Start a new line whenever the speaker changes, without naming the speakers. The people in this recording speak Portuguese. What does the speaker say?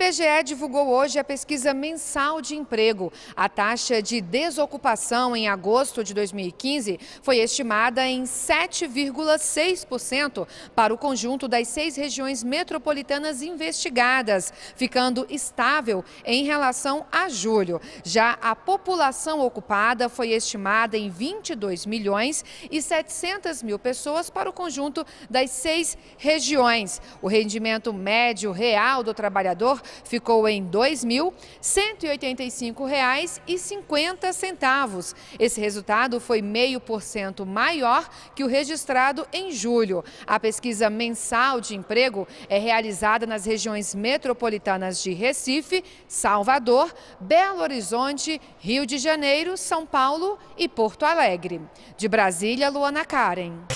IBGE divulgou hoje a pesquisa mensal de emprego. A taxa de desocupação em agosto de 2015 foi estimada em 7,6% para o conjunto das seis regiões metropolitanas investigadas, ficando estável em relação a julho. Já a população ocupada foi estimada em 22 milhões e 700 mil pessoas para o conjunto das seis regiões. O rendimento médio real do trabalhador ficou em R$ 2.185,50. Esse resultado foi 0,5% maior que o registrado em julho. A pesquisa mensal de emprego é realizada nas regiões metropolitanas de Recife, Salvador, Belo Horizonte, Rio de Janeiro, São Paulo e Porto Alegre. De Brasília, Luana Karen.